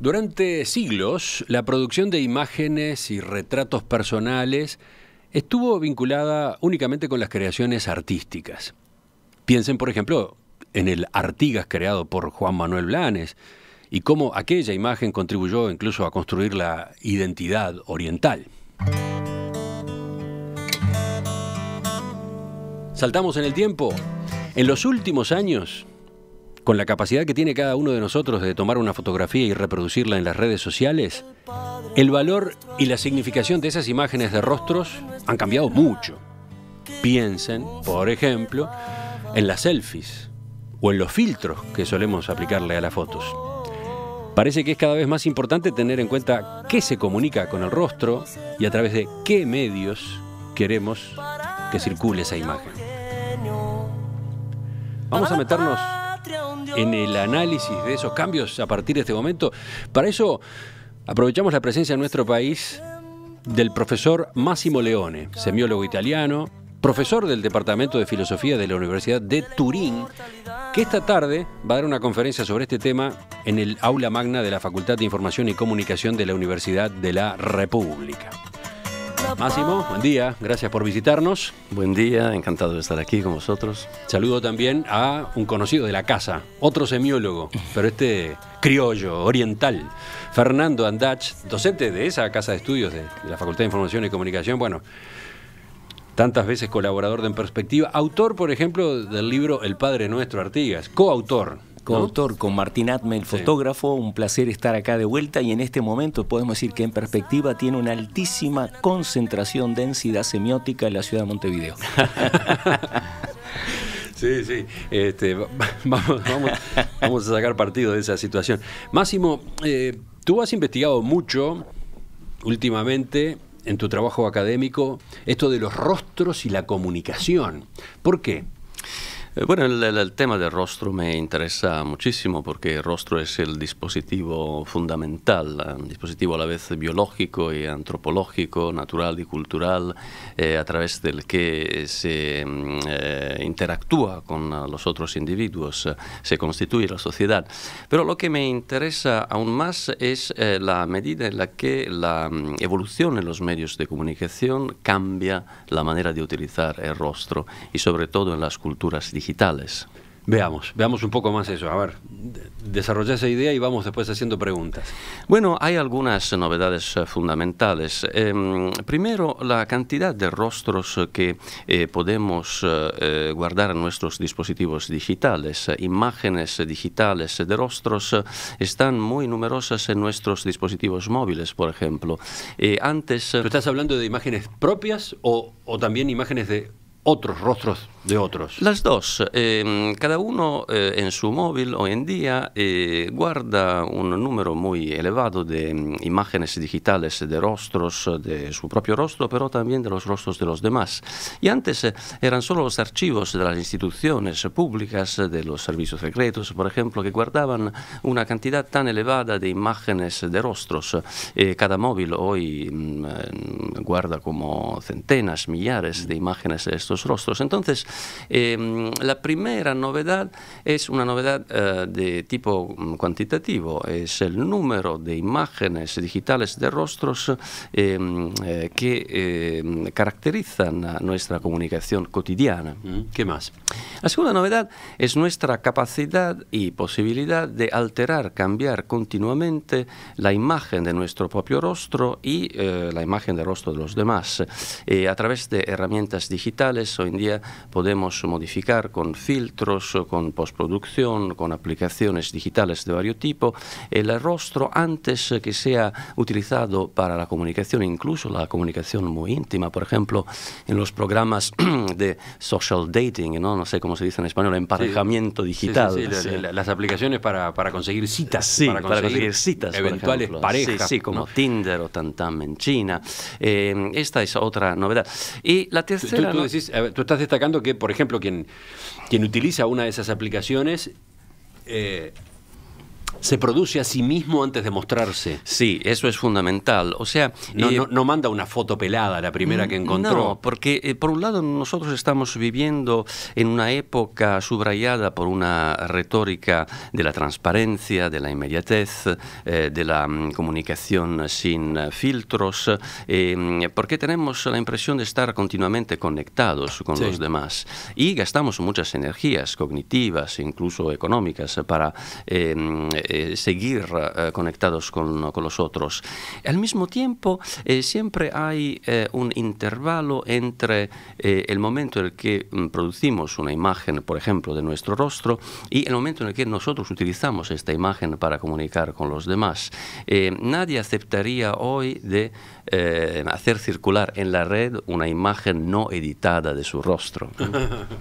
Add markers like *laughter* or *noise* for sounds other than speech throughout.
Durante siglos, la producción de imágenes y retratos personales estuvo vinculada únicamente con las creaciones artísticas. Piensen, por ejemplo, en el Artigas creado por Juan Manuel Blanes y cómo aquella imagen contribuyó incluso a construir la identidad oriental. Saltamos en el tiempo. En los últimos años, con la capacidad que tiene cada uno de nosotros de tomar una fotografía y reproducirla en las redes sociales, el valor y la significación de esas imágenes de rostros han cambiado mucho. Piensen, por ejemplo, en las selfies o en los filtros que solemos aplicarle a las fotos. Parece que es cada vez más importante tener en cuenta qué se comunica con el rostro y a través de qué medios queremos que circule esa imagen. Vamos a meternos en el análisis de esos cambios a partir de este momento. Para eso aprovechamos la presencia en nuestro país del profesor Massimo Leone, semiólogo italiano, profesor del Departamento de Filosofía de la Universidad de Turín, que esta tarde va a dar una conferencia sobre este tema en el aula magna de la Facultad de Información y Comunicación de la Universidad de la República. Máximo, buen día, gracias por visitarnos. Buen día, encantado de estar aquí con vosotros. Saludo también a un conocido de la casa, otro semiólogo, pero este criollo, oriental, Fernando Andach, docente de esa casa de estudios de la Facultad de Información y Comunicación. Bueno, tantas veces colaborador de En Perspectiva, autor, por ejemplo, del libro El Padre Nuestro Artigas, coautor coautor con Martín Atme, el fotógrafo. Un placer estar acá de vuelta y en este momento podemos decir que en perspectiva tiene una altísima concentración de densidad semiótica en la ciudad de Montevideo. *laughs* Sí, sí. Este, vamos, a sacar partido de esa situación. Máximo, eh, tú has investigado mucho últimamente en tu trabajo académico esto de los rostros y la comunicación. ¿Por qué? Eh, bueno, el, tema del rostro me interesa muchísimo porque el rostro es el dispositivo fundamental, eh, un dispositivo a la vez biológico y antropológico, natural y cultural, eh, a través del que se mm, interactúa con los otros individuos, se constituye la sociedad. Pero lo que me interesa aún más es la medida en la que la mm, evolución en los medios de comunicación cambia la manera de utilizar el rostro y sobre todo en las culturas digitales Veamos, veamos un poco más eso. A ver, desarrolla esa idea y vamos después haciendo preguntas. Bueno, hay algunas novedades eh, fundamentales. Em, primero, la cantidad de rostros que eh, podemos eh, guardar en nuestros dispositivos digitales. Imágenes digitales de rostros están muy numerosas en nuestros dispositivos móviles, por ejemplo. antes... estás hablando de imágenes propias o, o también imágenes de otros rostros de otros. Las dos. Eh, cada uno eh, en su móvil hoy en día eh, guarda un número muy elevado de mm, imágenes digitales de rostros, de su propio rostro, pero también de los rostros de los demás. Y antes eran solo los archivos de las instituciones públicas, de los servicios secretos, por ejemplo, que guardaban una cantidad tan elevada de imágenes de rostros. cada móvil hoy mm, guarda como centenas, millares de imágenes de estos rostros. Entonces, Em, la primera novedad es una novedad eh, de tipo mm, cuantitativo, es el número de imágenes digitales de rostros em, eh, que em, caracterizan a nuestra comunicación cotidiana. Mm, ¿Qué más? La segunda novedad es nuestra capacidad y posibilidad de alterar, cambiar continuamente la imagen de nuestro propio rostro y eh, la imagen del rostro de los demás. a través de herramientas digitales hoy en día podemos modificar con filtros, con postproducción, con aplicaciones digitales de varios tipos... El rostro, antes que sea utilizado para la comunicación, incluso la comunicación muy íntima, por ejemplo, en los programas *clears throat* de social dating, no, no sé cómo se dice en español, emparejamiento digital. las aplicaciones para, para conseguir citas. Para conseguir, para, conseguir citas. Eventuales parejas. como Tinder o Tantam en China. Eh, esta es otra novedad. Y la tercera... Tú, tú estás destacando que por ejemplo, quien, quien utiliza una de esas aplicaciones eh, se produce a sí mismo antes de mostrarse. Sí, eso es fundamental. O sea, no, eh, manda una foto pelada la primera que encontró. No, porque eh, por un lado nosotros estamos viviendo en una época subrayada por una retórica de la transparencia, de la inmediatez, eh, de la mm, comunicación sin filtros, em, porque tenemos la impresión de estar continuamente conectados con los demás y gastamos muchas energías cognitivas, incluso económicas, para em, eh, seguir eh, conectados con, con, los otros. Al mismo tiempo, eh, siempre hay un intervalo entre el momento en el que mm, producimos una imagen, por ejemplo, de nuestro rostro, y el momento en el que nosotros utilizamos esta imagen para comunicar con los demás. nadie aceptaría hoy de hacer circular en la red una imagen no editada de su rostro.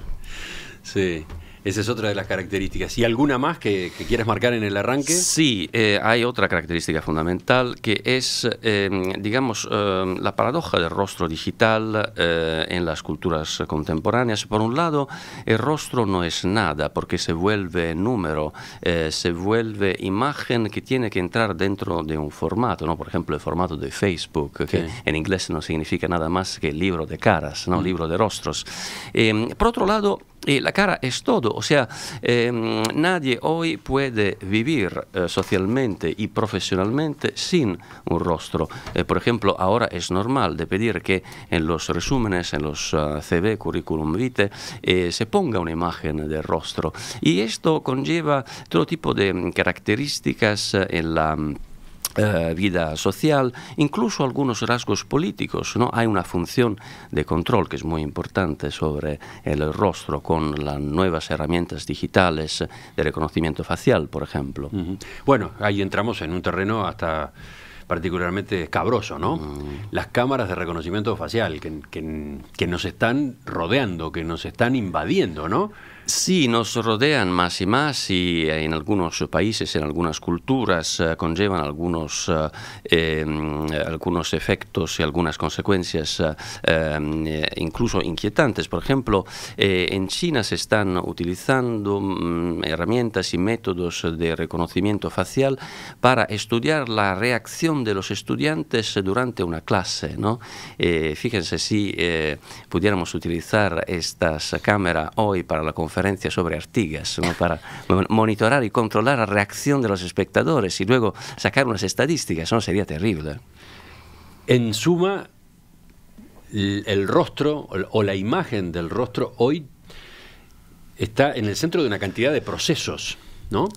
*laughs* sí. Esa es otra de las características. ¿Y alguna más que, que quieras marcar en el arranque? Sí, eh, hay otra característica fundamental que es, em, digamos, em, la paradoja del rostro digital eh, en las culturas contemporáneas. Por un lado, el rostro no es nada porque se vuelve número, eh, se vuelve imagen que tiene que entrar dentro de un formato, ¿no? por ejemplo, el formato de Facebook, que en inglés no significa nada más que libro de caras, ¿no? Mm. libro de rostros. Em, por otro lado, y la cara es todo, o sea, em, nadie hoy puede vivir eh, socialmente y profesionalmente sin un rostro. Eh, por ejemplo, ahora es normal de pedir que en los resúmenes, en los eh, CV, currículum vitae, se ponga una imagen del rostro. Y esto conlleva todo tipo de mm, características en la mm, eh, vida social, incluso algunos rasgos políticos. ¿no? Hay una función de control que es muy importante sobre el rostro con las nuevas herramientas digitales de reconocimiento facial, por ejemplo. Bueno, ahí entramos en un terreno hasta particularmente escabroso, ¿no? Mm. Las cámaras de reconocimiento facial que, que nos están rodeando, que nos están invadiendo, ¿no? Sí, nos rodean más y más y eh, en algunos países, en algunas culturas, eh, conllevan algunos, eh, em, algunos efectos y algunas consecuencias em, incluso inquietantes. Por ejemplo, en China se están utilizando mm, herramientas y métodos de reconocimiento facial para estudiar la reacción de los estudiantes durante una clase. fíjense si pudiéramos utilizar estas cámaras hoy para la conferencia sobre Artigas, para monitorar y controlar la reacción de los espectadores y luego sacar unas estadísticas, son Sería terrible. En suma, el rostro o la imagen del rostro hoy está en el centro de una cantidad de procesos, ¿no?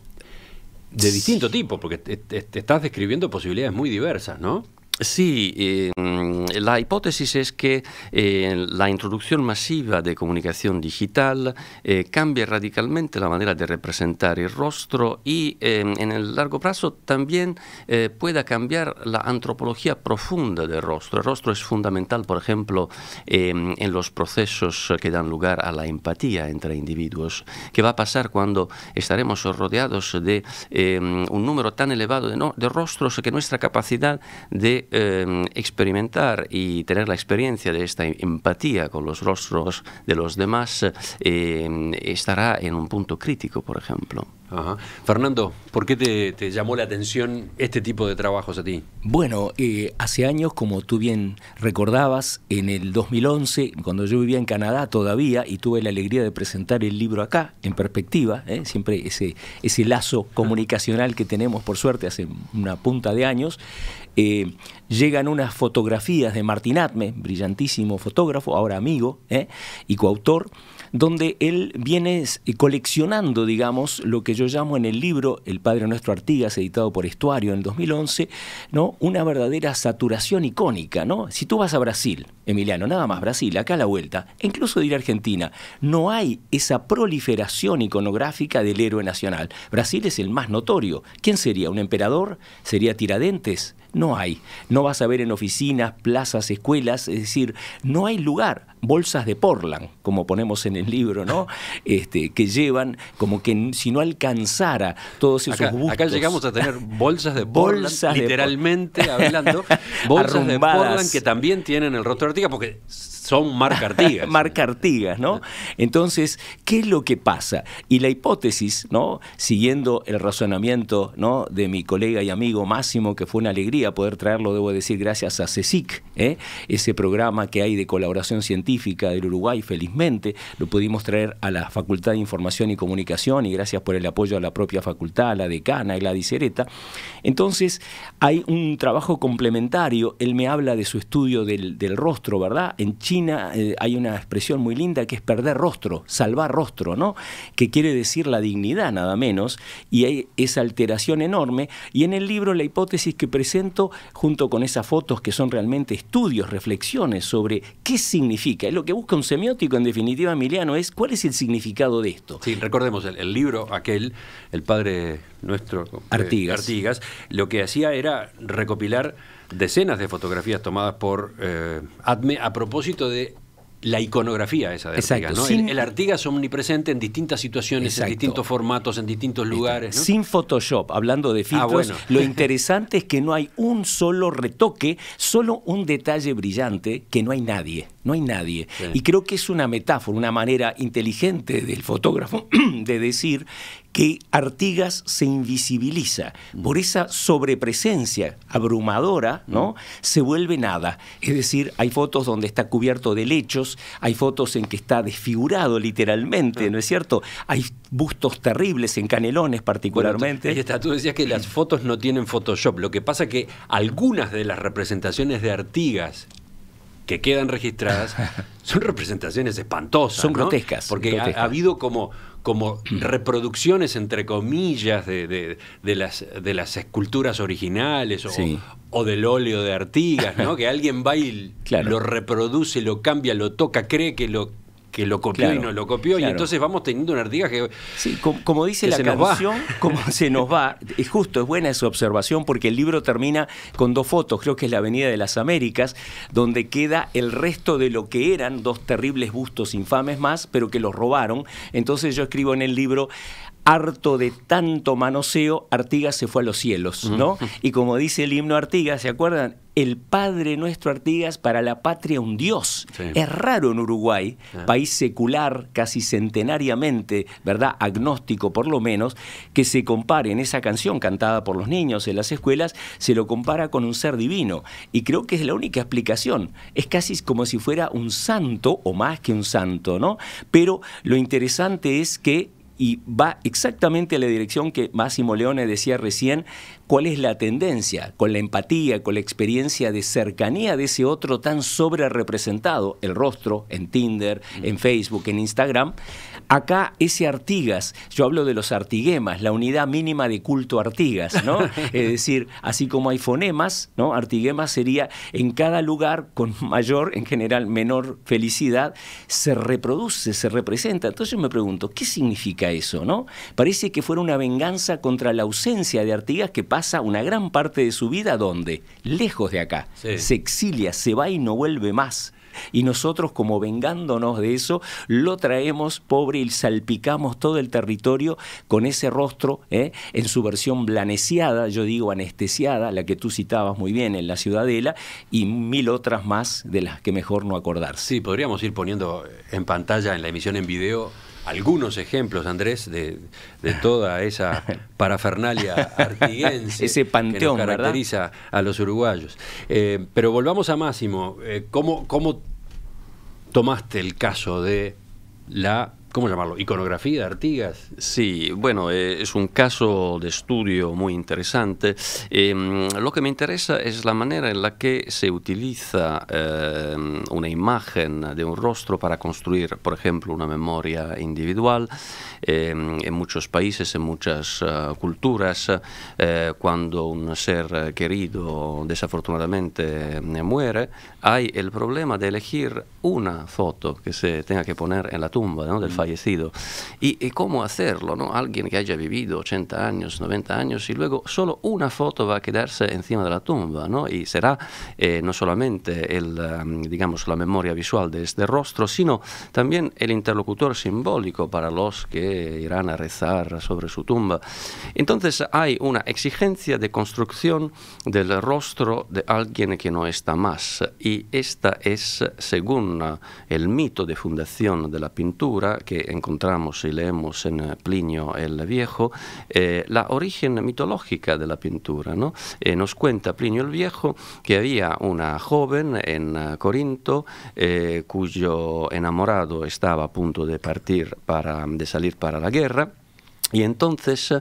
De distinto tipo, porque te, estás describiendo posibilidades muy diversas, ¿no? Sí, eh, mm, Mm, la hipótesis es que eh, la introducción masiva de comunicación digital cambie eh, cambia radicalmente la manera de representar el rostro y eh, en el largo plazo también pueda cambiar la antropología profunda del rostro. El rostro es fundamental, por ejemplo, en los procesos que dan lugar a la empatía entre individuos. ¿Qué va a pasar cuando estaremos rodeados de un número tan elevado de, de rostros que nuestra capacidad de experimentar y tener la experiencia de esta empatía con los rostros de los demás eh, estará en un punto crítico, por ejemplo. Fernando, ¿por qué te, llamó la atención este tipo de trabajos a ti? Bueno, eh, hace años, como tú bien recordabas, en el 2011, cuando yo vivía en Canadá todavía y tuve la alegría de presentar el libro acá, en perspectiva, ¿eh? siempre ese, ese lazo ah. comunicacional que tenemos, por suerte, hace una punta de años, eh, llegan unas fotografías de Martín Atme, brillantísimo fotógrafo, ahora amigo eh, y coautor, donde él viene eh, coleccionando, digamos, lo que yo llamo en el libro El Padre Nuestro Artigas, editado por Estuario en 2011, ¿no? una verdadera saturación icónica. ¿no? Si tú vas a Brasil, Emiliano, nada más Brasil, acá a la vuelta, incluso de Argentina, no hay esa proliferación iconográfica del héroe nacional. Brasil es el más notorio. ¿Quién sería? ¿Un emperador? ¿Sería Tiradentes? No hay. No vas a ver en oficinas, plazas, escuelas, es decir, no hay lugar bolsas de Portland, como ponemos en el libro, ¿no? *laughs* Este, que llevan como que si no alcanzara todos esos acá, Acá llegamos a tener bolsas de Portland, *laughs* literalmente hablando, bolsas de Portland que también tienen el rostro de Artigas porque son marca Artigas. *laughs* marca Artigas, ¿no? Entonces, ¿qué es lo que pasa? Y la hipótesis, ¿no? Siguiendo el razonamiento, ¿no? De mi colega y amigo Máximo, que fue una alegría poder traerlo, debo decir, gracias a CECIC, ¿eh? ese programa que hay de colaboración científica del Uruguay, felizmente, lo pudimos traer a la Facultad de Información y Comunicación y gracias por el apoyo a la propia facultad, a la decana, Gladys Ereta. Entonces, hay un trabajo complementario, él me habla de su estudio del, rostro, ¿verdad? En China eh, hay una expresión muy linda que es perder rostro, salvar rostro, ¿no? Que quiere decir la dignidad nada menos, y hay esa alteración enorme, y en el libro la hipótesis que presento junto con esas fotos que son realmente estudios, reflexiones sobre qué significa es lo que busca un semiótico, en definitiva, Emiliano, es cuál es el significado de esto. Sí, recordemos el, libro aquel, el padre nuestro, eh, Artigas. lo que hacía era recopilar decenas de fotografías tomadas por eh, ADME a propósito de la iconografía esa de Artigas. el, Artigas omnipresente en distintas situaciones, en distintos formatos, en distintos lugares. Sin Photoshop, hablando de ah, filtros, lo *laughs* interesante es que no hay un solo retoque, solo un detalle brillante que no hay nadie. No hay nadie. Y creo que es una metáfora, una manera inteligente del fotógrafo *clears throat* de decir que Artigas se invisibiliza por mm. esa sobrepresencia abrumadora, mm. ¿no? Se vuelve nada. Es decir, hay fotos donde está cubierto de lechos, hay fotos en que está desfigurado literalmente, ¿no es cierto? Hay bustos terribles en canelones particularmente. ahí está, tú decías que las fotos no tienen Photoshop. Lo que pasa es que algunas de las representaciones de Artigas que quedan registradas *laughs* son representaciones espantosas. Son grotescas. Porque ha, habido como como reproducciones, entre comillas, de, las, de las esculturas originales o, del óleo de Artigas, ¿no? *laughs* que alguien va y lo reproduce, lo cambia, lo toca, cree que lo que lo copió y no lo copió, y entonces vamos teniendo una artiga que. Sí, como, dice la canción, como *laughs* se nos va. Es justo, es buena esa observación, porque el libro termina con dos fotos, creo que es la Avenida de las Américas, donde queda el resto de lo que eran dos terribles bustos infames más, pero que los robaron. Entonces yo escribo en el libro: harto de tanto manoseo, Artigas se fue a los cielos, ¿no? Y como dice el himno Artigas, ¿se acuerdan? El Padre nuestro Artigas para la patria un Dios. Es raro en Uruguay, país secular casi centenariamente, ¿verdad? Agnóstico por lo menos, que se compare en esa canción cantada por los niños en las escuelas, se lo compara con un ser divino. Y creo que es la única explicación. Es casi como si fuera un santo o más que un santo, ¿no? Pero lo interesante es que y va exactamente a la dirección que Máximo Leone decía recién, cuál es la tendencia, con la empatía, con la experiencia de cercanía de ese otro tan sobre representado, el rostro en Tinder, mm. en Facebook, en Instagram, Acá ese Artigas, yo hablo de los artiguemas, la unidad mínima de culto Artigas, ¿no? *laughs* es decir, así como hay fonemas, ¿no? Artiguemas sería en cada lugar con mayor, en general menor felicidad, se reproduce, se representa. Entonces yo me pregunto, ¿qué significa eso, no? Parece que fuera una venganza contra la ausencia de Artigas que pasa una gran parte de su vida donde lejos de acá, se exilia, se va y no vuelve más. Y nosotros, como vengándonos de eso, lo traemos pobre y salpicamos todo el territorio con ese rostro ¿eh? en su versión blaneciada, yo digo anestesiada, la que tú citabas muy bien en La Ciudadela, y mil otras más de las que mejor no acordar. Sí, podríamos ir poniendo en pantalla, en la emisión en video, algunos ejemplos, Andrés, de, toda esa *laughs* parafernalia artiguense Ese panteón, que caracteriza a los uruguayos. Eh, pero volvamos a Máximo. Eh, ¿cómo, ¿Cómo tomaste el caso de la ¿cómo llamarlo? Iconografía, Artigas. Sí, bueno, eh, es un caso de estudio muy interesante. Em, lo que me interesa es la manera en la que se utiliza eh, una imagen de un rostro para construir, por ejemplo, una memoria individual. Em, en muchos países, en muchas eh, culturas, cuando un ser querido desafortunadamente muere, hay el problema de elegir una foto que se tenga que poner en la tumba ¿no? del y, cómo hacerlo, ¿no? Alguien que haya vivido 80 años, 90 años y luego solo una foto va a quedarse encima de la tumba, ¿no? Y será eh, no solamente el, um, digamos, la memoria visual de este rostro, sino también el interlocutor simbólico para los que irán a rezar sobre su tumba. Entonces hay una exigencia de construcción del rostro de alguien que no está más y esta es, según el mito de fundación de la pintura, que encontramos y leemos en eh, Plinio el Viejo, eh, la origen mitológica de la pintura. ¿no? Eh, nos cuenta Plinio el Viejo que había una joven en Corinto cuyo enamorado estaba a punto de partir para, de salir para la guerra. Y entonces,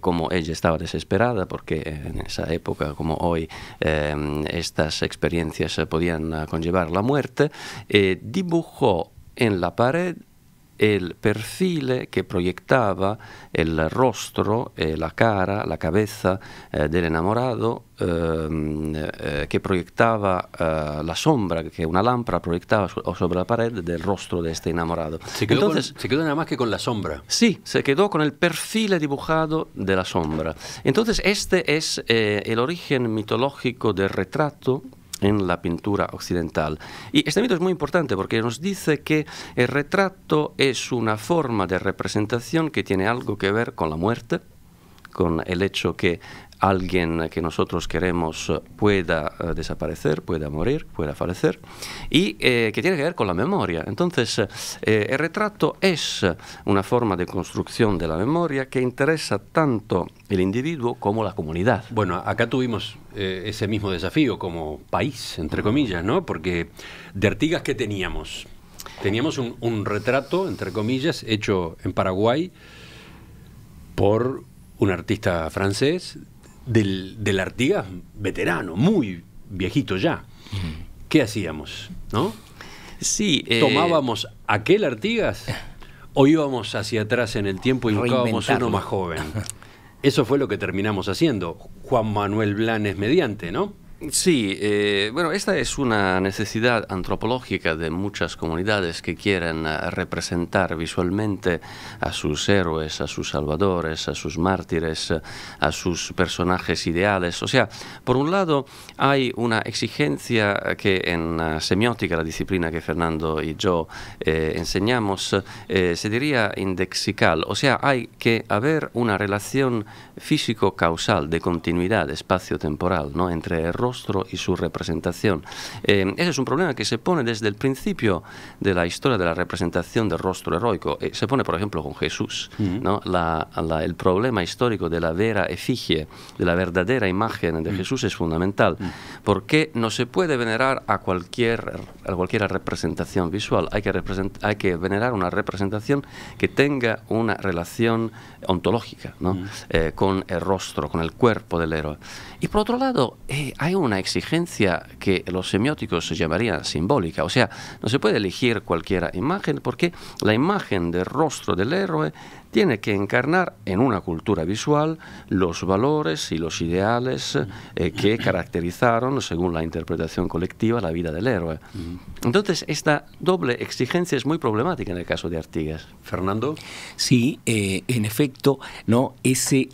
como ella estaba desesperada, porque en esa época, como hoy, estas experiencias podían conllevar la muerte, dibujó en la pared el perfil que proyectaba el rostro, eh, la cara, la cabeza eh, del enamorado, ehm, eh, que proyectaba la sombra que una lámpara proyectaba sobre la pared del rostro de este enamorado. Entonces, se quedó nada más que con la sombra. Sí, se quedó con el perfil dibujado de la sombra. Entonces, este es el origen mitológico del retrato en la pintura occidental. Y este mito es muy importante porque nos dice que el retrato es una forma de representación que tiene algo que ver con la muerte, con el hecho que alguien que nosotros queremos eh, pueda eh, desaparecer, pueda morir, pueda fallecer, y eh, que tiene que ver con la memoria. Entonces, eh, el retrato es una forma de construcción de la memoria que interesa tanto el individuo como la comunidad. Bueno, acá tuvimos ese mismo desafío como país, entre comillas, ¿no? Porque de Artigas, ¿qué teníamos? Teníamos un, un retrato, entre comillas, hecho en Paraguay por un artista francés del, Artigas veterano, muy viejito ya. ¿Qué hacíamos? ¿No? Sí. Eh, ¿Tomábamos aquel Artigas o íbamos hacia atrás en el tiempo y buscábamos uno más joven? Eso fue lo que terminamos haciendo. Juan Manuel Blanes mediante, ¿no? Sí, eh, bueno, esta es una necesidad antropológica de muchas comunidades que quieren eh, representar visualmente a sus héroes, a sus salvadores, a sus mártires, eh, a sus personajes ideales. O sea, por un lado hay una exigencia que en semiótica, la disciplina que Fernando y yo enseñamos, se diría indexical. O sea, hay que haber una relación físico-causal de continuidad espacio-temporal ¿no? entre el rostro y su representación. Eh, ese es un problema que se pone desde el principio de la historia de la representación del rostro heroico. Eh, se pone, por ejemplo, con Jesús. ¿no? el problema histórico de la vera efigie, de la verdadera imagen de Jesús es fundamental, porque no se puede venerar a cualquier, a cualquier representación visual. Hay que, hay que venerar una representación que tenga una relación ontológica ¿no? el rostro, con el cuerpo del héroe. Y por otro lado, eh, hay una exigencia que los semióticos llamarían simbólica, o sea, no se puede elegir cualquiera imagen porque la imagen del rostro del héroe tiene que encarnar en una cultura visual los valores y los ideales eh, que caracterizaron, según la interpretación colectiva, la vida del héroe. Entonces, esta doble exigencia es muy problemática en el caso de Artigas. Fernando. Sí, eh, en efecto, ¿no? ese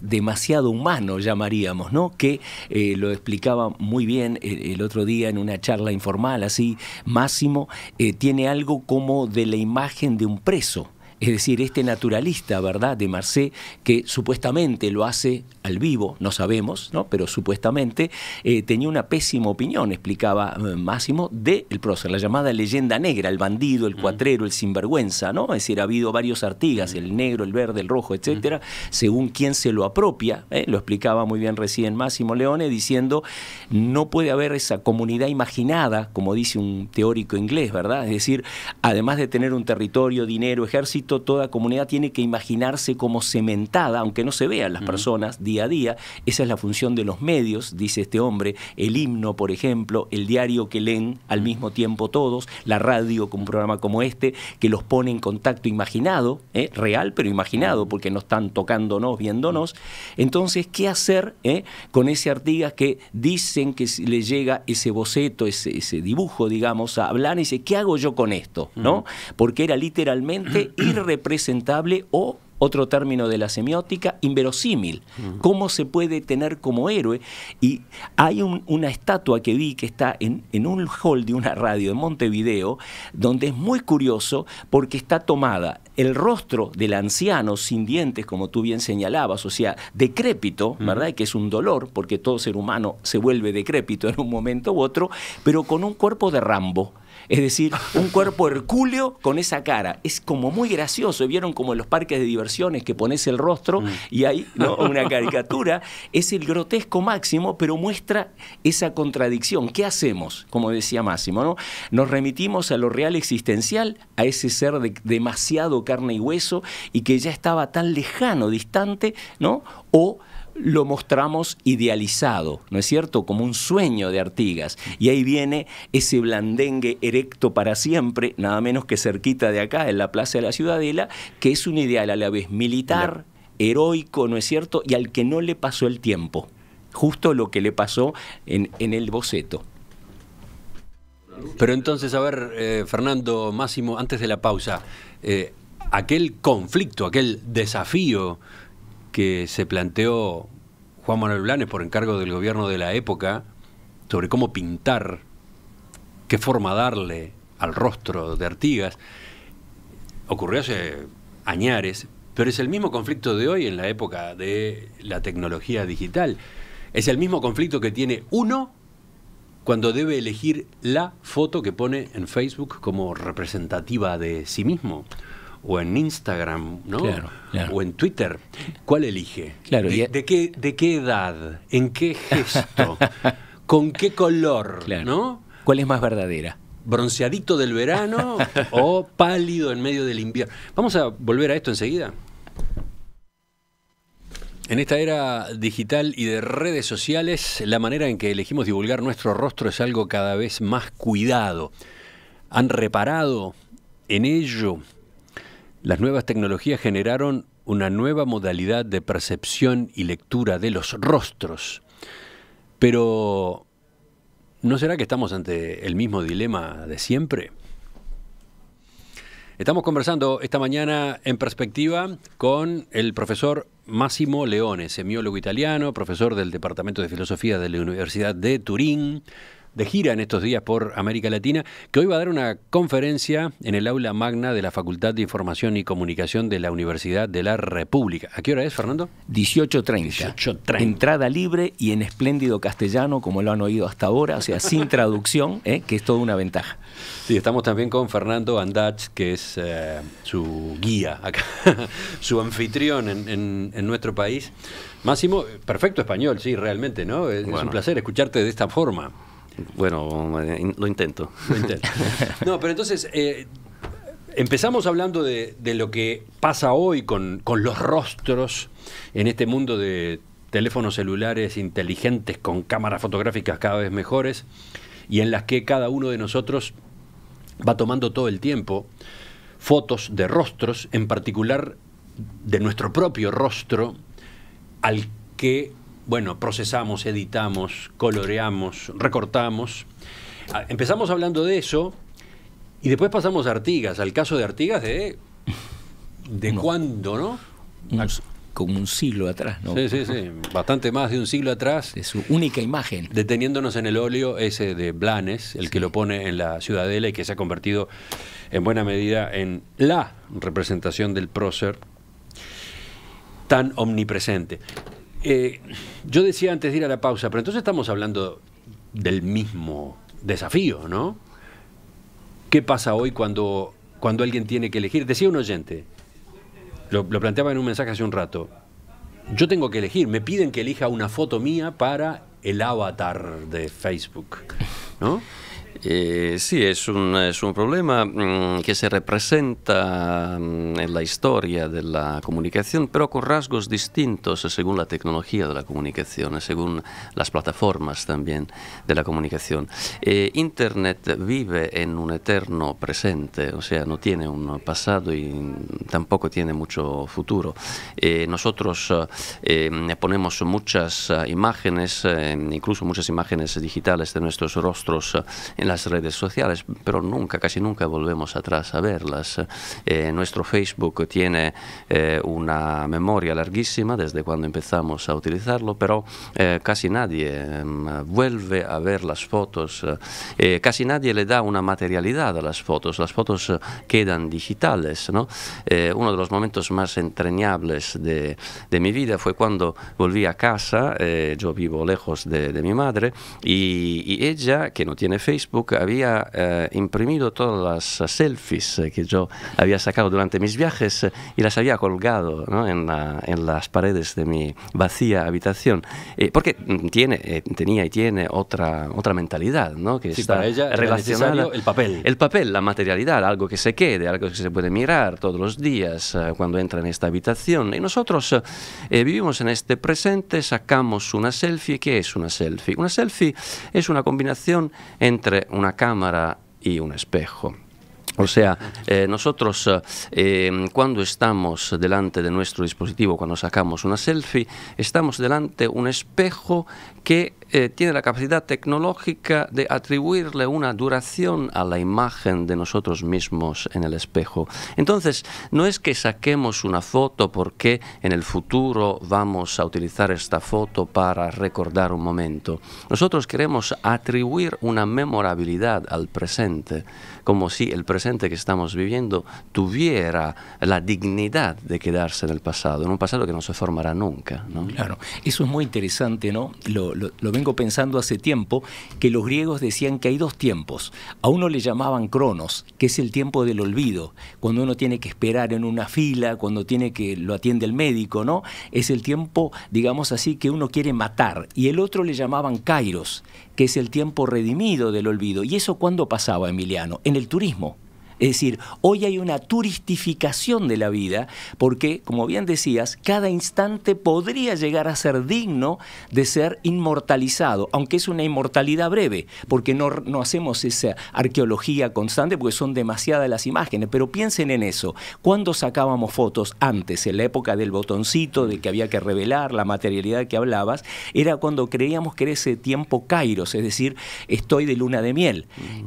demasiado humano, llamaríamos, ¿no? Que eh, lo explicaba muy bien eh, el, otro día en una charla informal, así, Máximo, eh, tiene algo como de la imagen de un preso es decir, este naturalista, ¿verdad?, de Marcé, que supuestamente lo hace al vivo, no sabemos, ¿no? pero supuestamente eh, tenía una pésima opinión, explicaba eh, Máximo, del de prócer, la llamada leyenda negra, el bandido, el mm. cuatrero, el sinvergüenza, ¿no? Es decir, ha habido varios artigas, mm. el negro, el verde, el rojo, etcétera, mm. según quien se lo apropia, ¿eh? lo explicaba muy bien recién Máximo Leone, diciendo no puede haber esa comunidad imaginada, como dice un teórico inglés, ¿verdad? Es decir, además de tener un territorio, dinero, ejército, toda comunidad tiene que imaginarse como cementada, aunque no se vean las personas, día a día. Esa es la función de los medios, dice este hombre, el himno, por ejemplo, el diario que leen al mismo tiempo todos, la radio con un programa como este, que los pone en contacto imaginado, ¿eh? real pero imaginado, porque no están tocándonos, viéndonos. Entonces, ¿qué hacer ¿eh? con ese Artigas que dicen que le llega ese boceto, ese, ese dibujo, digamos, a hablar y dice, ¿qué hago yo con esto? ¿No? Porque era literalmente *clears throat* irrepresentable o otro término de la semiótica, inverosímil. Mm. ¿Cómo se puede tener como héroe? Y hay una estatua que vi que está en, un hall de una radio de Montevideo, donde es muy curioso porque está tomada el rostro del anciano sin dientes, como tú bien señalabas, o sea, decrépito, mm. ¿verdad? que es un dolor, porque todo ser humano se vuelve decrépito en un momento u otro, pero con un cuerpo de Rambo. Es decir, un cuerpo hercúleo con esa cara. Es como muy gracioso. Vieron como en los parques de diversiones que pones el rostro mm. y hay *laughs* una caricatura. Es el grotesco máximo, pero muestra esa contradicción. ¿Qué hacemos? Como decía Máximo, ¿no? Nos remitimos a lo real existencial, a ese ser de demasiado carne y hueso y que ya estaba tan lejano, distante, ¿no? O lo mostramos idealizado, ¿no es cierto? Como un sueño de Artigas. Y ahí viene ese blandengue erecto para siempre, nada menos que cerquita de acá, en la Plaza de la Ciudadela, que es un ideal a la vez militar, heroico, ¿no es cierto? Y al que no le pasó el tiempo. Justo lo que le pasó en, el boceto. Pero entonces, a ver, eh, Fernando Máximo, antes de la pausa, eh, aquel conflicto, aquel desafío que se planteó Juan Manuel Blanes por encargo del gobierno de la época sobre cómo pintar, qué forma darle al rostro de Artigas, ocurrió hace añares, pero es el mismo conflicto de hoy en la época de la tecnología digital. Es el mismo conflicto que tiene uno cuando debe elegir la foto que pone en Facebook como representativa de sí mismo o en Instagram, ¿no? Claro, O en Twitter. ¿Cuál elige? de, qué, edad? ¿En qué gesto? *laughs* ¿Con qué color? ¿Cuál es más verdadera? ¿Bronceadito del verano *laughs* o pálido en medio del invierno? Vamos a volver a esto enseguida. En esta era digital y de redes sociales, la manera en que elegimos divulgar nuestro rostro es algo cada vez más cuidado. ¿Han reparado en ello? Las nuevas tecnologías generaron una nueva modalidad de percepción y lectura de los rostros. Pero, ¿no será que estamos ante el mismo dilema de siempre? Estamos conversando esta mañana en perspectiva con el profesor Massimo Leone, semiólogo italiano, profesor del Departamento de Filosofía de la Universidad de Turín, de gira en estos días por América Latina, que hoy va a dar una conferencia en el aula magna de la Facultad de Información y Comunicación de la Universidad de la República. ¿A qué hora es, Fernando? 18.30. Entrada libre y en espléndido castellano, como lo han oído hasta ahora, o sea, sin *laughs* traducción, ¿eh? que es toda una ventaja. Sí, estamos también con Fernando Andats, que es eh, su guía acá, *laughs* su anfitrión en, nuestro país. Máximo, perfecto español, sí, realmente, ¿no? es un placer escucharte de esta forma. Bueno, eh, lo intento. *laughs* No, pero entonces, eh, empezamos hablando de, lo que pasa hoy con los rostros en este mundo de teléfonos celulares inteligentes con cámaras fotográficas cada vez mejores y en las que cada uno de nosotros va tomando todo el tiempo fotos de rostros, en particular de nuestro propio rostro, al que bueno, procesamos, editamos, coloreamos, recortamos. Ah, empezamos hablando de eso y después pasamos a Artigas, al caso de Artigas de, de cuándo, ¿no? como un siglo atrás, ¿no? Sí, sí, sí, bastante más de un siglo atrás. De su única imagen. Deteniéndonos en el óleo ese de Blanes, el que lo pone en la Ciudadela y que se ha convertido en buena medida en la representación del prócer tan omnipresente. Eh, yo decía antes de ir a la pausa, pero entonces estamos hablando del mismo desafío, ¿no? ¿Qué pasa hoy cuando, cuando alguien tiene que elegir? Decía un oyente, lo, lo planteaba en un mensaje hace un rato, yo tengo que elegir, me piden que elija una foto mía para el avatar de Facebook, ¿no? Eh, sí, es un, es un problema mm, que se representa mm, en la historia de la comunicación, pero con rasgos distintos eh, según la tecnología de la comunicación, eh, según las plataformas también de la comunicación. Eh, Internet vive en un eterno presente, o sea, no tiene un pasado y tampoco tiene mucho futuro. nosotros em, ponemos muchas imágenes, incluso muchas imágenes digitales de nuestros rostros en las redes sociales, pero nunca, casi nunca volvemos atrás a verlas. Eh, nuestro Facebook tiene eh, una memoria larguísima desde cuando empezamos a utilizarlo, pero eh, casi nadie mm, vuelve a ver las fotos, casi nadie le da una materialidad a las fotos, las fotos quedan digitales. ¿no? uno de los momentos más entrañables de, de, mi vida fue cuando volví a casa, yo vivo lejos de, de mi madre, y ella, que no tiene Facebook, había eh, imprimido todas las eh, selfies eh, que yo había sacado durante mis viajes y las había colgado en, las paredes de mi vacía habitación. porque mm, tiene, tenía y tiene otra, otra mentalidad, que está ella relacionada. El papel. El papel, la materialidad, algo que se quede, algo que se puede mirar todos los días cuando entra en esta habitación. Y nosotros vivimos en este presente, sacamos una selfie. ¿Qué es una selfie? Una selfie es una combinación entre una cámara y un espejo. O sea, eh, nosotros eh, em, cuando estamos delante de nuestro dispositivo, cuando sacamos una selfie, estamos delante de un espejo que eh, tiene la capacidad tecnológica de atribuirle una duración a la imagen de nosotros mismos en el espejo. Entonces, no es que saquemos una foto porque en el futuro vamos a utilizar esta foto para recordar un momento. Nosotros queremos atribuir una memorabilidad al presente, como si el presente que estamos viviendo tuviera la dignidad de quedarse en el pasado, en un pasado que no se formará nunca. Claro, eso es muy interesante, ¿no? Lo, vengo pensando hace tiempo, que los griegos decían que hay dos tiempos. A uno le llamaban cronos, que es el tiempo del olvido, cuando uno tiene que esperar en una fila, cuando tiene que lo atiende el médico, ¿no? Es el tiempo, digamos así, que uno quiere matar. Y el otro le llamaban kairos, que es el tiempo redimido del olvido. ¿Y eso cuándo pasaba, Emiliano? En el turismo. Es decir, hoy hay una turistificación de la vida porque, como bien decías, cada instante podría llegar a ser digno de ser inmortalizado, aunque es una inmortalidad breve, porque no, hacemos esa arqueología constante porque son demasiadas las imágenes. Pero piensen en eso. cuando sacábamos fotos antes, en la época del botoncito, de que había que revelar la materialidad que hablabas? Era cuando creíamos que era ese tiempo kairos, es decir, estoy de luna de miel.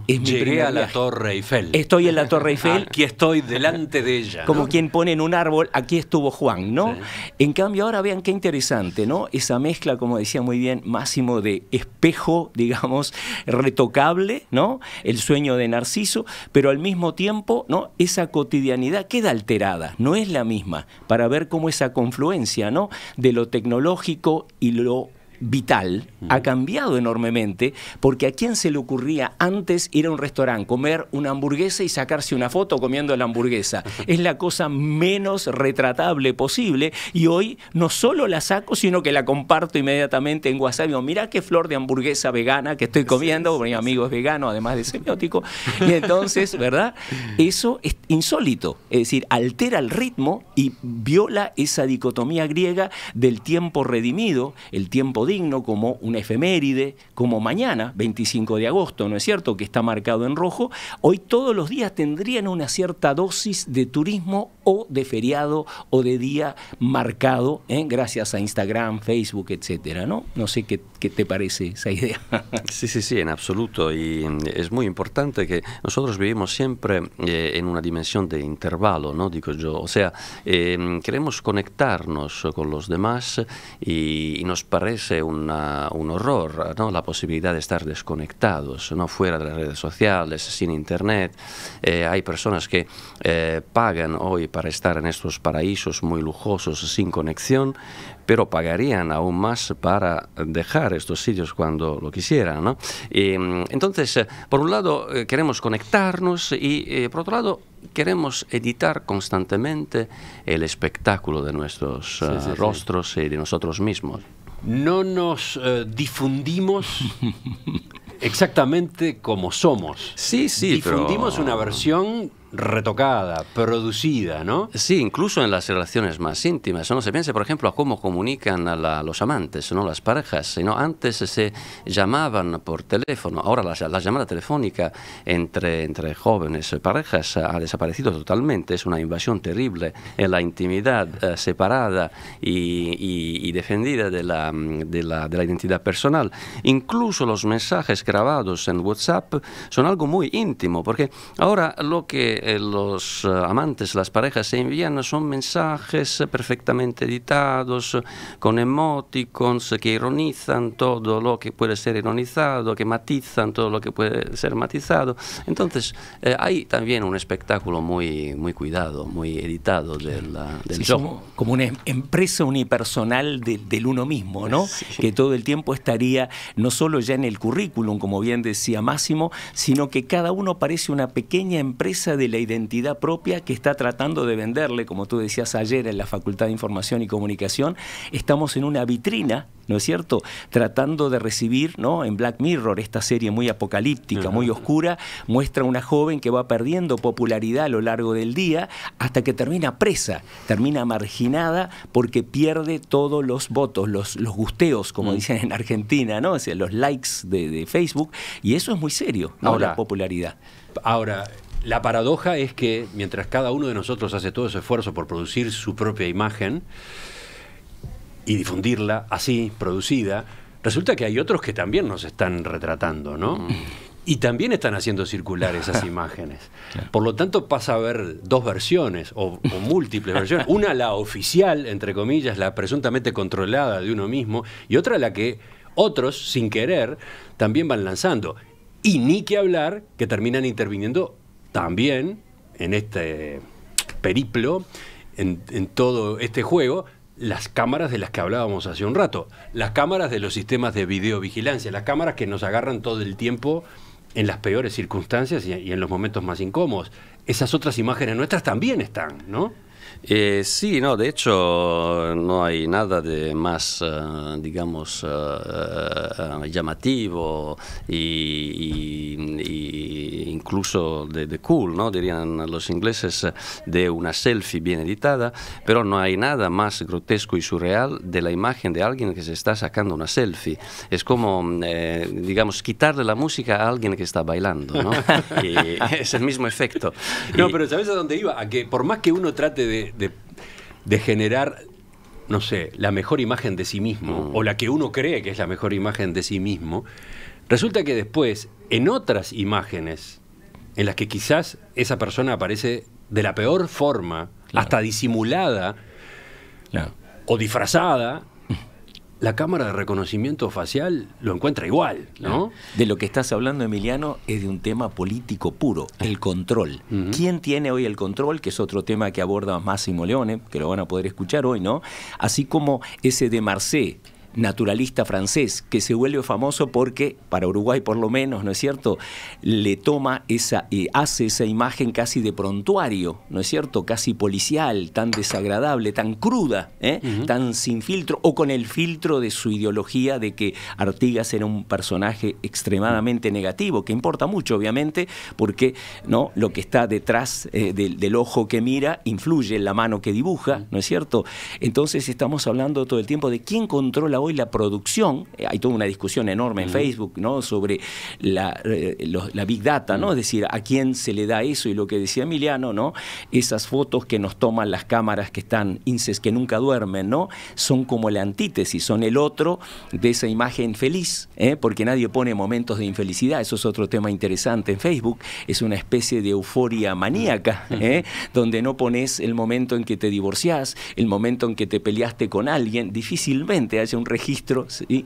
Mm. Llegué a la Torre Eiffel. Estoy en la Torre Eiffel. que estoy delante de ella. Como quien pone en un árbol, aquí estuvo Juan, ¿no? En cambio, ahora vean qué interesante, ¿no? Esa mezcla, como decía muy bien Máximo, de espejo, *laughs* digamos, retocable, ¿no? El sueño de Narciso, pero al mismo tiempo, ¿no? Esa cotidianidad queda alterada, no es la misma, para ver cómo esa confluencia, ¿no? De lo tecnológico y lo vital ha cambiado enormemente, porque a quién se le ocurría antes ir a un restaurante, comer una hamburguesa y sacarse una foto comiendo la hamburguesa. *laughs* Es la cosa menos retratable posible y hoy no solo la saco, sino que la comparto inmediatamente en WhatsApp. Digo, mira qué flor de hamburguesa vegana que estoy comiendo, porque mi amigo es vegano, además de semiótico. Y entonces, *laughs* ¿verdad? Eso es insólito, es decir, altera el ritmo y viola esa dicotomía griega del tiempo redimido, el tiempo digno, como una efeméride, como mañana, 25 de agosto, ¿no es cierto?, que está marcado en rojo, hoy todos los días tendrían una cierta dosis de turismo o de feriado o de día marcado, ¿eh? gracias a Instagram, Facebook, etcétera, ¿no? No sé qué, te parece esa idea. *laughs* sí, sí, sí, en absoluto. Y mm, es muy importante que nosotros vivimos siempre eh, en una dimensión de intervalo, ¿no? Digo yo, o sea, eh, mm, queremos conectarnos con los demás y nos parece un horror, ¿no? la posibilidad de estar desconectados, ¿no? fuera de las redes sociales, sin internet. Eh, hay personas que eh, pagan hoy para estar en estos paraísos muy lujosos sin conexión, pero pagarían aún más para dejar estos sitios cuando lo quisieran. Mm, entonces, eh, por un lado, queremos conectarnos y, por otro lado, queremos editar constantemente el espectáculo de nuestros rostros y de nosotros mismos no nos eh, difundimos *laughs* exactamente como somos. Sí, sí, difundimos una versión retocada, producida, ¿no? Sí, incluso en las relaciones más íntimas. No se piense, por ejemplo, a cómo comunican los amantes, no las parejas. antes se llamaban por teléfono, ahora la, llamada telefónica entre, entre jóvenes eh, parejas ha desaparecido totalmente. Es una invasión terrible en la intimidad eh, separada y, defendida de mm, de la identidad personal. Incluso los mensajes grabados en WhatsApp son algo muy íntimo, porque ahora lo que eh, los eh, amantes, las parejas se envían son mensajes perfectamente editados, con emoticons que ironizan todo lo que puede ser ironizado, que matizan todo lo que puede ser matizado. Entonces, eh, hay también un espectáculo muy, muy cuidado, muy editado del, del show. Como, una em, empresa unipersonal del uno mismo, ¿no? Que todo el tiempo estaría no solo ya en el currículum, como bien decía Máximo, sino que cada uno parece una pequeña empresa de la identidad propia que está tratando de venderle, como tú decías ayer en la Facultad de Información y Comunicación, estamos en una vitrina, ¿no es cierto?, tratando de recibir, ¿no?, en Black Mirror, esta serie muy apocalíptica, muy oscura, muestra a una joven que va perdiendo popularidad a lo largo del día hasta que termina presa, termina marginada porque pierde todos los votos, los, los gusteos, como mm. dicen en Argentina, ¿no? O sea, los likes de, Facebook, y eso es muy serio, ¿no? la popularidad. Ahora, la paradoja es que mientras cada uno de nosotros hace todo ese esfuerzo por producir su propia imagen y difundirla así, producida, resulta que hay otros que también nos están retratando, ¿no? Mm. Y también están haciendo circular esas *laughs* imágenes. Por lo tanto, pasa a haber dos versiones o, o, *laughs* múltiples versiones. Una la oficial, entre comillas, la presuntamente controlada de uno mismo, y otra la que otros, sin querer, también van lanzando. Y ni que hablar que terminan interviniendo también en este periplo, en, todo este juego, las cámaras de las que hablábamos hace un rato, las cámaras de los sistemas de videovigilancia, las cámaras que nos agarran todo el tiempo en las peores circunstancias y, y en los momentos más incómodos. Esas otras imágenes nuestras también están, ¿no? Eh, sí, no, de hecho no hay nada de más, eh, digamos, eh, llamativo y, incluso de, cool, ¿no? dirían los ingleses, de una selfie bien editada, pero no hay nada más grotesco y surreal de la imagen de alguien que se está sacando una selfie. Es como, mm, digamos, quitarle la música a alguien que está bailando, ¿no? *laughs* es el mismo efecto. No, pero ¿sabes a dónde iba? A que por más que uno trate de de, generar no sé, la mejor imagen de sí mismo, mm. o la que uno cree que es la mejor imagen de sí mismo, resulta que después, en otras imágenes, en las que quizás esa persona aparece de la peor forma, hasta disimulada o disfrazada, la cámara de reconocimiento facial lo encuentra igual, ¿no? De lo que estás hablando, Emiliano, es de un tema político puro, ah. el control. ¿Quién tiene hoy el control? Que es otro tema que aborda Máximo Leone, que lo van a poder escuchar hoy, ¿no? Así como ese de Marcé, naturalista francés, que se vuelve famoso porque, para Uruguay por lo menos, ¿no es cierto?, le toma esa, eh, hace esa imagen casi de prontuario, ¿no es cierto?, casi policial, tan desagradable, tan cruda, ¿eh? tan sin filtro, o con el filtro de su ideología de que Artigas era un personaje extremadamente negativo, que importa mucho, obviamente, porque ¿no? lo que está detrás eh, del, del ojo que mira influye en la mano que dibuja, ¿no es cierto? Entonces estamos hablando todo el tiempo de quién controla y la producción, eh, hay toda una discusión enorme en Facebook ¿no? sobre la, eh, Big Data, ¿no? es decir, a quién se le da eso y lo que decía Emiliano, ¿no? esas fotos que nos toman las cámaras que están inces, que nunca duermen, ¿no? son como la antítesis, son el otro de esa imagen feliz, ¿eh? porque nadie pone momentos de infelicidad, eso es otro tema interesante en Facebook, es una especie de euforia maníaca, donde no pones el momento en que te divorciás, el momento en que te peleaste con alguien, difícilmente hace un registro, ¿sí?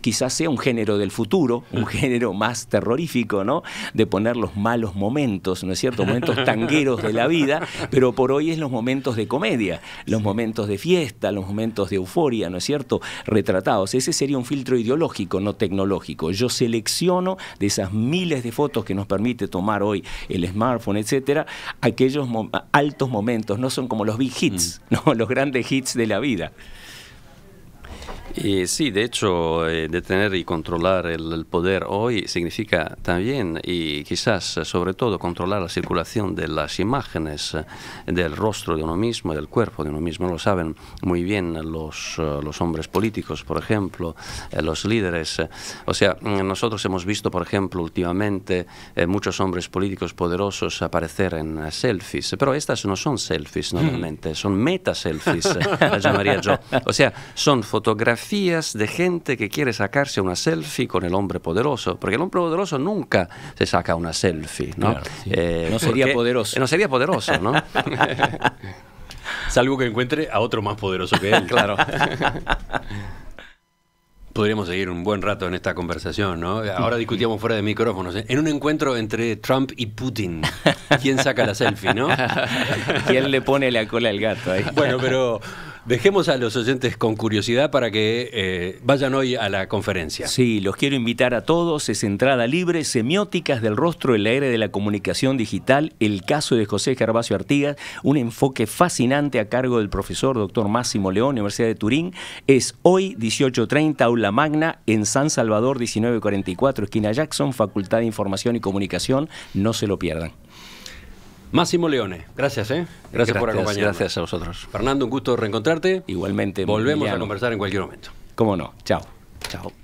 quizás sea un género del futuro, un mm. género más terrorífico, ¿no? De poner los malos momentos, ¿no es cierto? Momentos tangueros de la vida, pero por hoy es los momentos de comedia, los momentos de fiesta, los momentos de euforia, ¿no es cierto? Retratados. Ese sería un filtro ideológico, no tecnológico. Yo selecciono de esas miles de fotos que nos permite tomar hoy el smartphone, etcétera, aquellos altos momentos, no son como los big hits, mm. ¿no? Los grandes hits de la vida sí, de hecho, eh, detener y controlar el, poder hoy significa también y quizás eh, sobre todo controlar la circulación de las imágenes eh, del rostro de uno mismo, del cuerpo de uno mismo. Lo saben muy bien los, los hombres políticos, por ejemplo, los líderes. O sea, mm, nosotros hemos visto, por ejemplo, últimamente muchos hombres políticos poderosos aparecer en selfies, pero estas no son selfies mm. normalmente, son meta selfies, llamaría *laughs* yo. O sea, son fotografías de gente que quiere sacarse una selfie con el hombre poderoso, porque el hombre poderoso nunca se saca una selfie, ¿no? Eh, no sería poderoso. No sería poderoso, ¿no? *laughs* Salvo que encuentre a otro más poderoso que él. *laughs* claro. *laughs* Podríamos seguir un buen rato en esta conversación, ¿no? Ahora discutíamos fuera de micrófonos. ¿eh? En un encuentro entre Trump y Putin, ¿quién saca la selfie, no? ¿Quién le pone la cola al gato ahí? Bueno, pero Dejemos a los oyentes con curiosidad para que eh, vayan hoy a la conferencia. Sí, los quiero invitar a todos. Es entrada libre, semióticas del rostro en la de la comunicación digital, el caso de José Gervasio Artigas, un enfoque fascinante a cargo del profesor doctor Máximo León, Universidad de Turín. Es hoy 18.30, aula magna, en San Salvador 1944, esquina Jackson, Facultad de Información y Comunicación. No se lo pierdan. Máximo Leone, gracias, ¿eh? Gracias, por acompañarnos. Gracias a vosotros. Fernando, un gusto reencontrarte. Igualmente. Volvemos a conversar en cualquier momento. Cómo no. Chao. Chao.